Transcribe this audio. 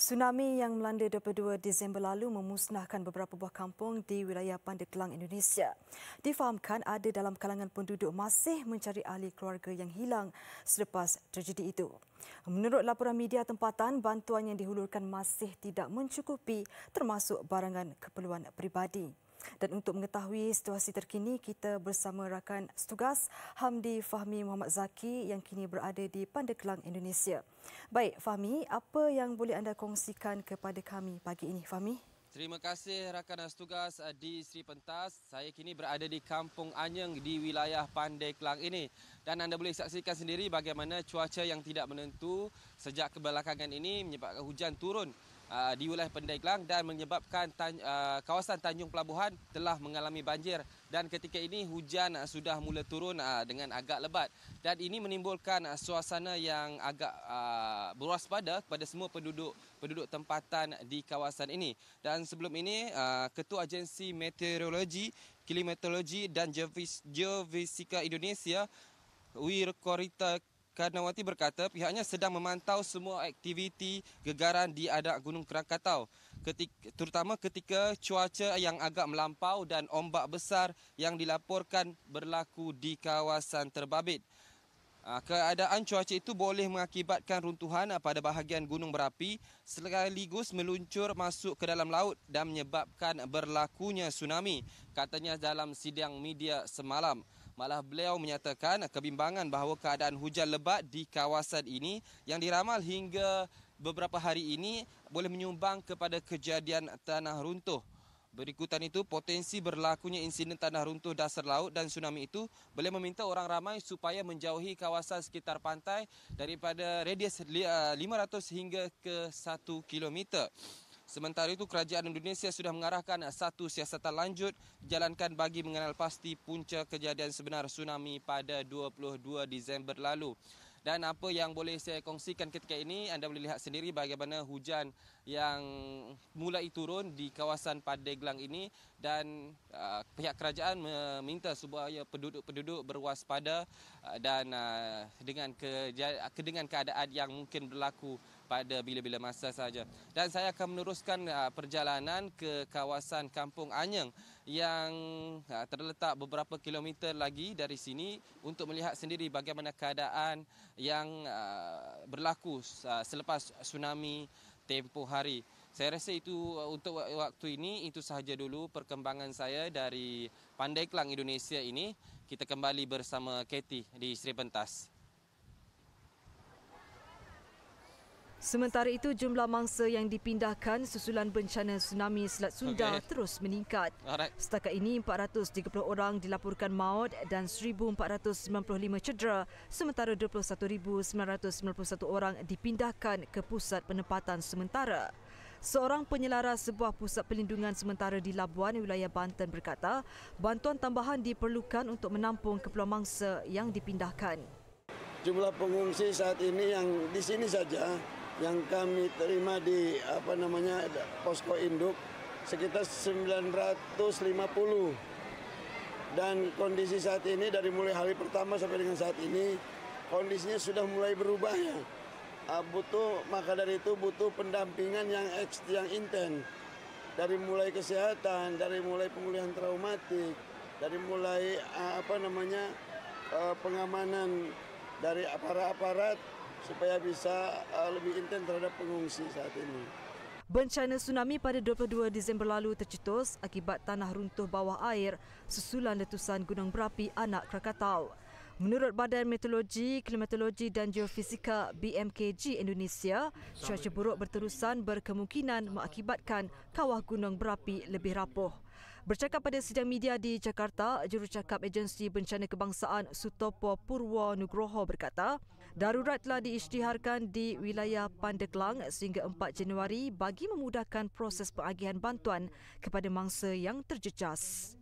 Tsunami yang melanda 22 Disember lalu memusnahkan beberapa buah kampung di wilayah Pandeglang Indonesia. Difahamkan ada dalam kalangan penduduk masih mencari ahli keluarga yang hilang selepas tragedi itu. Menurut laporan media tempatan, bantuan yang dihulurkan masih tidak mencukupi termasuk barangan keperluan peribadi. Dan untuk mengetahui situasi terkini, kita bersama rakan setugas Hamdi Fahmi Muhammad Zaki yang kini berada di Pandeglang, Indonesia. Baik, Fahmi, apa yang boleh anda kongsikan kepada kami pagi ini, Fahmi? Terima kasih rakan setugas eh, di Sri Pentas. Saya kini berada di Kampung Anyeng di wilayah Pandeglang ini. Dan anda boleh saksikan sendiri bagaimana cuaca yang tidak menentu sejak kebelakangan ini menyebabkan hujan turun Uh, di wilayah Pendai Kelang dan menyebabkan tan, uh, kawasan Tanjung Pelabuhan telah mengalami banjir dan ketika ini hujan sudah mula turun uh, dengan agak lebat dan ini menimbulkan uh, suasana yang agak uh, berwaspada kepada semua penduduk penduduk tempatan di kawasan ini dan sebelum ini uh, ketua agensi meteorologi klimatologi dan geofisika Indonesia Wirkorita Karnawati berkata pihaknya sedang memantau semua aktiviti gegaran di adat Gunung Krakatau ketika, terutama ketika cuaca yang agak melampau dan ombak besar yang dilaporkan berlaku di kawasan terbabit. Ah, keadaan cuaca itu boleh mengakibatkan runtuhan ah, pada bahagian gunung berapi sekaligus meluncur masuk ke dalam laut dan menyebabkan berlakunya tsunami katanya dalam sidang media semalam malah beliau menyatakan kebimbangan bahawa keadaan hujan lebat di kawasan ini yang diramal hingga beberapa hari ini boleh menyumbang kepada kejadian tanah runtuh. Berikutan itu potensi berlakunya insiden tanah runtuh dasar laut dan tsunami itu boleh meminta orang ramai supaya menjauhi kawasan sekitar pantai daripada radius 500 eh, hingga ke 1 kilometer. Sementara itu, kerajaan Indonesia sudah mengarahkan satu siasatan lanjut dijalankan bagi mengenal pasti punca kejadian sebenar tsunami pada 22 Disember lalu. Dan apa yang boleh saya kongsikan ketika ini, anda boleh lihat sendiri bagaimana hujan yang mulai turun di kawasan Padeglang ini dan uh, pihak kerajaan meminta supaya penduduk-penduduk berwaspada uh, dan uh, dengan, keja- dengan keadaan yang mungkin berlaku pada bila-bila masa saja. Dan saya akan meneruskan uh, perjalanan ke kawasan Kampung Anyeng yang uh, terletak beberapa kilometer lagi dari sini untuk melihat sendiri bagaimana keadaan yang uh, berlaku selepas tsunami tempoh hari. Saya rasa itu untuk waktu ini itu sahaja dulu perkembangan saya dari Pandai Kelang Indonesia ini. Kita kembali bersama Katie di Sri Pentas. Sementara itu, jumlah mangsa yang dipindahkan susulan bencana tsunami Selat Sunda okay. terus meningkat. Alright. Setakat ini, 430 orang dilaporkan maut dan 1,495 cedera, sementara 21,991 orang dipindahkan ke pusat penempatan sementara. Seorang penyelaras sebuah pusat pelindungan sementara di Labuan, wilayah Banten berkata, bantuan tambahan diperlukan untuk menampung keperluan mangsa yang dipindahkan. Jumlah pengungsi saat ini yang di sini saja yang kami terima di apa namanya posko induk sekitar 950 dan kondisi saat ini dari mulai hari pertama sampai dengan saat ini kondisinya sudah mulai berubah ya. Ah, butuh maka dari itu butuh pendampingan yang eks, yang intens dari mulai kesehatan, dari mulai pemulihan traumatik, dari mulai ah, apa namanya ah, pengamanan dari aparat-aparat supaya bisa uh, lebih intens terhadap pengungsi saat ini. Bencana tsunami pada 22 Disember lalu tercetus akibat tanah runtuh bawah air susulan letusan gunung berapi Anak Krakatau. Menurut Badan Meteorologi, Klimatologi dan Geofisika BMKG Indonesia, cuaca buruk berterusan berkemungkinan mengakibatkan kawah gunung berapi lebih rapuh. Bercakap pada sidang media di Jakarta, jurucakap Agensi Bencana Kebangsaan Sutopo Purwo Nugroho berkata, Darurat telah diisytiharkan di wilayah Pandeglang sehingga 4 Januari bagi memudahkan proses pengagihan bantuan kepada mangsa yang terjejas.